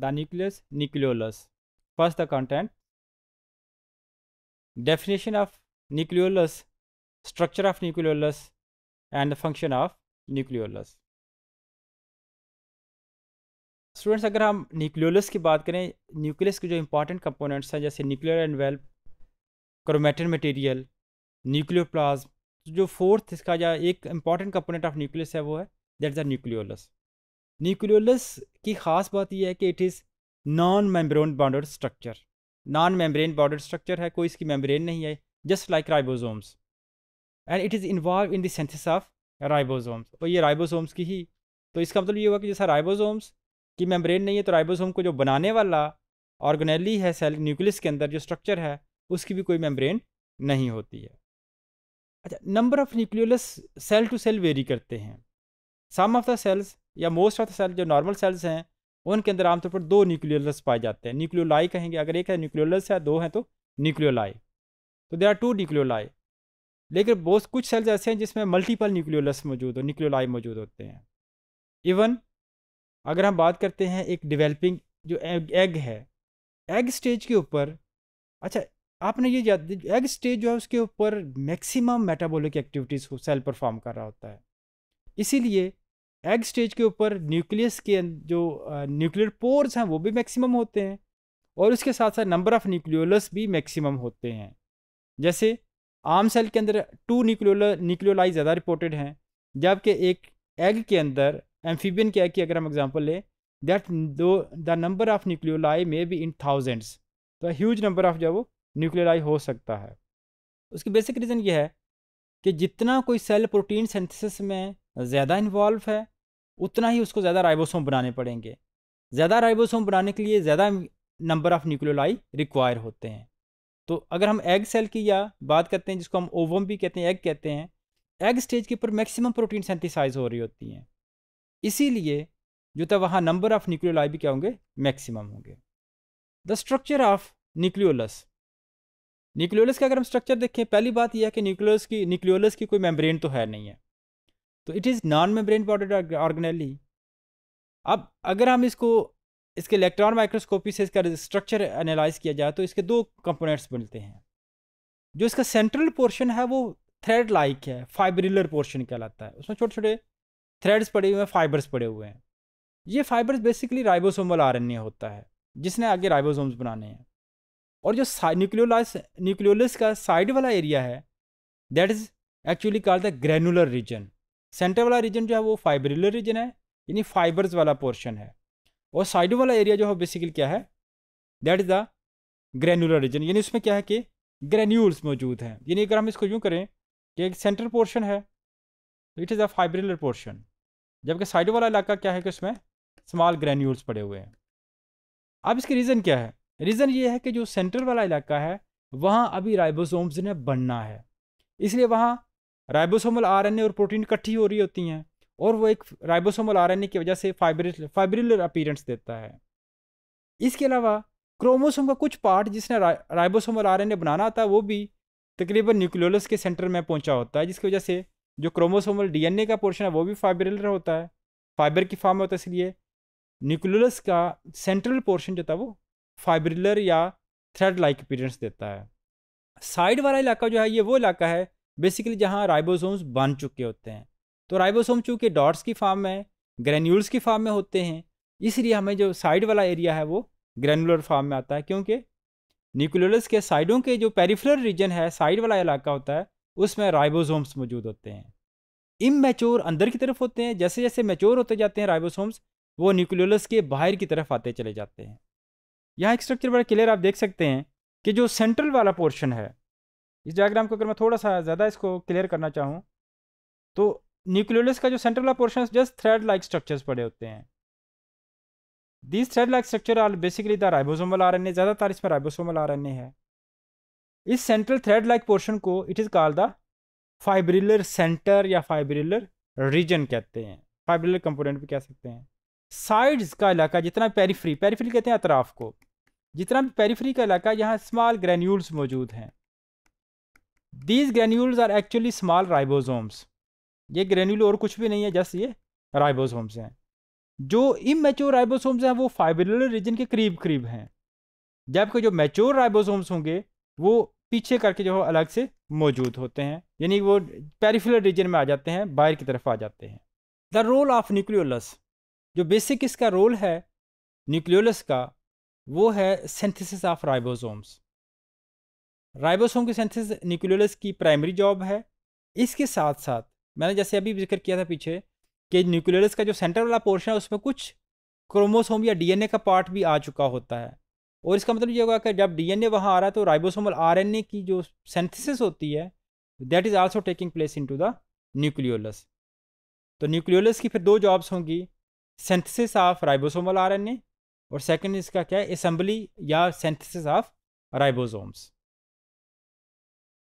the nucleus nucleolus. First the content. Definition of nucleolus, structure of nucleolus and the function of nucleolus. Students अगर हम nucleolus की बात करें nucleus के जो इंपॉर्टेंट कंपोनेंट्स हैं जैसे nuclear envelope chromatin material nucleoplasm जो फोर्थ इसका या एक इंपॉर्टेंट कंपोनेंट ऑफ न्यूक्लियस है वो है that is the nucleolus nucleolus की ख़ास बात यह है कि it is non membrane bounded structure non membrane bounded structure है कोई इसकी मेम्ब्रेन नहीं है just like ribosomes and it is involve in synthesis of ribosomes और ये राइबोसोम्स की ही तो इसका मतलब ये हुआ कि जैसा राइबोसोम्स की मेम्ब्रेन नहीं है तो राइबोसोम को जो बनाने वाला ऑर्गेनली है सेल न्यूक्लियस के अंदर जो स्ट्रक्चर है उसकी भी कोई मेम्ब्रेन नहीं होती है अच्छा number of nucleolus cell to cell vary करते हैं सम ऑफ द सेल्स या मोस्ट ऑफ द सेल जो नॉर्मल सेल्स हैं उनके अंदर आमतौर पर दो न्यूक्लियोलस पाए जाते हैं न्यूक्लियोलाई कहेंगे अगर एक है न्यूक्लियोलस है दो हैं तो न्यूक्लियोलाई तो देर आर टू न्यूक्लियोलाई लेकिन बहुत कुछ सेल्स ऐसे हैं जिसमें मल्टीपल न्यूक्लियोलस मौजूद हो न्यूक्लियोलाई मौजूद होते हैं इवन अगर हम बात करते हैं एक डिवेलपिंग जो एग है एग स्टेज के ऊपर अच्छा आपने ये एग स्टेज जो है उसके ऊपर मैक्सिमम मेटाबॉलिक एक्टिविटीज़ को सेल परफॉर्म कर रहा होता है इसीलिए एग स्टेज के ऊपर न्यूक्लियस के अं-, जो न्यूक्लियर पोर्स हैं वो भी मैक्सिमम होते हैं और उसके साथ साथ नंबर ऑफ न्यूक्लियोलस भी मैक्सिमम होते हैं जैसे आम सेल के अंदर टू न्यूक्लियोल न्यूक्लियोलाइज ज़्यादा रिपोर्टेड हैं जबकि एक एग के अंदर एम्फीबियन के एग की अगर हम एग्जाम्पल लें that though the number of nucleoli may be in thousands तो ह्यूज नंबर ऑफ जो है वो न्यूक्लियोलाई हो सकता है उसकी बेसिक रीज़न ये है कि जितना कोई सेल प्रोटीन सिंथेसिस में ज़्यादा इन्वॉल्व है उतना ही उसको ज़्यादा राइबोसोम बनाने पड़ेंगे ज़्यादा राइबोसोम बनाने के लिए ज़्यादा नंबर ऑफ़ न्यूक्लियोलाई रिक्वायर होते हैं तो अगर हम एग सेल की या बात करते हैं जिसको हम ओवम भी कहते हैं एग कहते हैं एग स्टेज के ऊपर मैक्सिमम प्रोटीन सेंथिसाइज हो रही होती हैं इसीलिए जो था वहाँ नंबर ऑफ़ न्यूक्लियोलाई भी क्या होंगे मैक्सिमम होंगे the structure of nucleolus nucleolus का अगर हम स्ट्रक्चर देखें पहली बात यह है कि न्यूक्लियोलस की न्यूक्लियोलस की कोई मेम्ब्रेन तो है नहीं है तो it is non membrane bounded organelle अब अगर हम इसको इसके इलेक्ट्रॉन माइक्रोस्कोपी से इसका स्ट्रक्चर एनालाइज किया जाए तो इसके दो कंपोनेंट्स बनते हैं जो इसका सेंट्रल पोर्शन है वो थ्रेड लाइक है फाइब्रिलर पोर्शन कहलाता है उसमें छोटे छोटे थ्रेड्स पड़े हुए हैं फाइबर्स पड़े हुए हैं ये फाइबर्स बेसिकली राइबोसोमल आरएनए होता है जिसने आगे राइबोसोम्स बनाने हैं और जो न्यूक्लियोलाइस न्यूक्लियोलस का साइड वाला एरिया है that is actually called the granular region centre वाला रीजन जो है वो फाइब्रिलर रीजन है यानी फाइबर्स वाला पोर्शन है और साइड वाला एरिया जो है बेसिकली क्या है that is the granular region यानी उसमें क्या है कि ग्रेन्यूल्स मौजूद हैं यानी अगर हम इसको यूँ करें कि एक सेंटर पोर्शन है तो it is a fibrillar portion जबकि साइड वाला इलाका क्या है कि उसमें स्मॉल ग्रेन्यूल्स पड़े हुए हैं अब इसके रीज़न क्या है रीज़न ये है कि जो सेंट्रल वाला इलाका है वहाँ अभी राइबोसोम्स ने बनना है इसलिए वहाँ राइबोसोमल आरएनए और प्रोटीन इकट्ठी हो रही होती हैं और वो एक राइबोसोमल आरएनए की वजह से फाइब्रिल फाइब्रिलर अपीरेंस देता है इसके अलावा क्रोमोसोम का कुछ पार्ट जिसने रा, राइबोसोमल आरएनए बनाना था वो भी तकरीबन न्यूक्लियोलस के सेंटर में पहुँचा होता है जिसकी वजह से जो क्रोमोसोमल डी का पोर्शन है वो भी फाइब्रिलर होता है फाइबर की फार्म में होता है तो इसलिए न्यूक्लियोलस का सेंट्रल पोर्शन जो था वो फाइब्रिलर या थ्रेड लाइक अपीरेंस देता है साइड वाला इलाका जो है ये वो इलाका है बेसिकली जहाँ राइबोसोम्स बन चुके होते हैं तो राइबोसोम चूँकि डॉट्स की फार्म में ग्रेन्यूल्स की फार्म में होते हैं इसलिए हमें जो साइड वाला एरिया है वो ग्रेनुलर फार्म में आता है क्योंकि न्यूक्लियोलस के साइडों के जो पेरीफुलर रीजन है साइड वाला इलाका होता है उसमें राइबोसोम्स मौजूद होते हैं इमेच्योर अंदर की तरफ होते हैं जैसे जैसे मेच्योर होते जाते हैं राइबोसोम्स वो न्यूक्लियोलस के बाहर की तरफ आते चले जाते हैं यहाँ एक स्ट्रक्चर बड़ा क्लियर आप देख सकते हैं कि जो सेंट्रल वाला पोर्शन है इस डायग्राम को अगर मैं थोड़ा सा ज़्यादा इसको क्लियर करना चाहूँ तो न्यूक्लियोलस का जो सेंट्रल वाला portion just thread like structures पड़े होते हैं these thread like structure are basically the ribosomal R N ज़्यादातर इसमें राइबोसोमल आर एन है इस सेंट्रल थ्रेड लाइक पोर्शन को it is called the fibrillar centre या फाइब्रिलर रीजन कहते हैं फाइब्रिलर कंपोनेंट भी कह सकते हैं साइड्स का इलाका जितना पेरीफ्री पेरीफ्री कहते हैं अतराफ को जितना भी पेरीफ्री का इलाका यहाँ स्मॉल ग्रेन्यूल्स मौजूद हैं these granules are actually small ribosomes ये ग्रेन्यूल और कुछ भी नहीं है जस्ट ये राइबोसोम्स हैं जो इमेच्योर राइबोसोम्स हैं वो फाइब्रिलर रीजन के करीब करीब हैं जबकि जो मेच्योर राइबोसोम्स होंगे वो पीछे करके जो अलग से मौजूद होते हैं यानी वो पेरीफुलर रीजन में आ जाते हैं बाहर की तरफ आ जाते हैं द रोल ऑफ न्यूक्लियोलस जो बेसिक इसका रोल है न्यूक्लियोलस का वो है सिंथेसिस ऑफ राइबोसोम्स राइबोसोम की सिंथेसिस न्यूक्लियोलस की प्राइमरी जॉब है इसके साथ साथ मैंने जैसे अभी जिक्र किया था पीछे कि न्यूक्लियोलस का जो सेंटर वाला पोर्शन है उसमें कुछ क्रोमोसोम या डीएनए का पार्ट भी आ चुका होता है और इसका मतलब ये होगा कि जब डीएनए वहाँ आ रहा है तो राइबोसोमल ए की जो सेंथिसिस होती है that is also taking place to the nucleolus तो न्यूक्लियोलस की फिर दो जॉब्स होंगी सेंथसिस ऑफ राइबोसोमल आरएनए और सेकंड इसका क्या है असम्बली या सेंथसिस ऑफ राइबोसोम्स